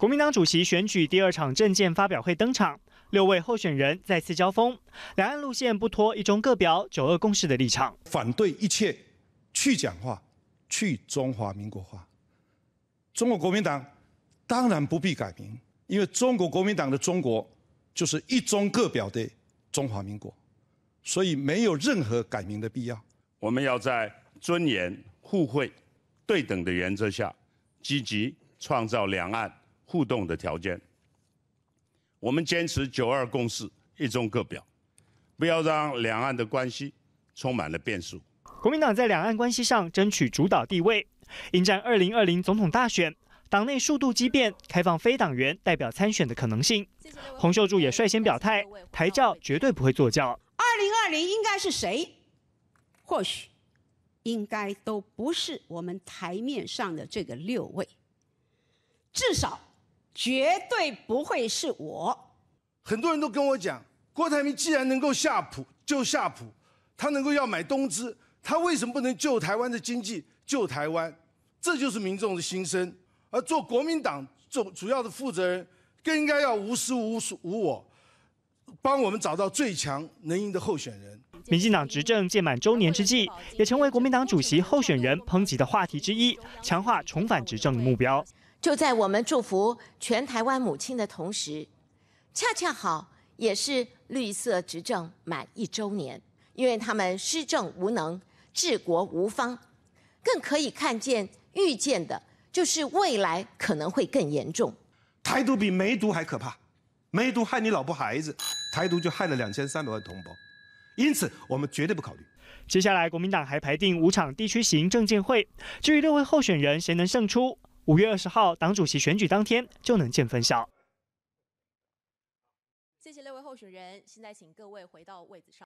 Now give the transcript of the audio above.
国民党主席选举第二场政见发表会登场，六位候选人再次交锋。两岸路线不脱“一中各表、九二共识”的立场，反对一切去讲话、去中华民国化。中国国民党当然不必改名，因为中国国民党的“中国”就是“一中各表”的中华民国，所以没有任何改名的必要。我们要在尊严、互惠、对等的原则下，积极创造两岸。互动的条件。我们坚持九二共识，一中各表，不要让两岸的关系充满了变数。国民党在两岸关系上争取主导地位，迎战二零二零总统大选，党内数度激变，开放非党员代表参选的可能性。洪秀柱也率先表态，台教绝对不会坐教。二零二零应该是谁？或许应该都不是我们台面上的这个六位，至少。绝对不会是我。很多人都跟我讲，郭台铭既然能够下普救下普，他能够要买东芝，他为什么不能救台湾的经济、救台湾？这就是民众的心声。而做国民党做主要的负责人，更应该要无私无无我，帮我们找到最强能赢的候选人。民进党执政届满周年之际，也成为国民党主席候选人抨击的话题之一，强化重返执政的目标。就在我们祝福全台湾母亲的同时，恰恰好也是绿色执政满一周年。因为他们施政无能，治国无方，更可以看见预见的，就是未来可能会更严重。台独比梅毒还可怕，梅毒害你老婆孩子，台独就害了两千三百万同胞。因此，我们绝对不考虑。接下来，国民党还排定五场地区行政见会，至于六位候选人谁能胜出？五月二十号，党主席选举当天就能见分晓。谢谢六位候选人，现在请各位回到位子上。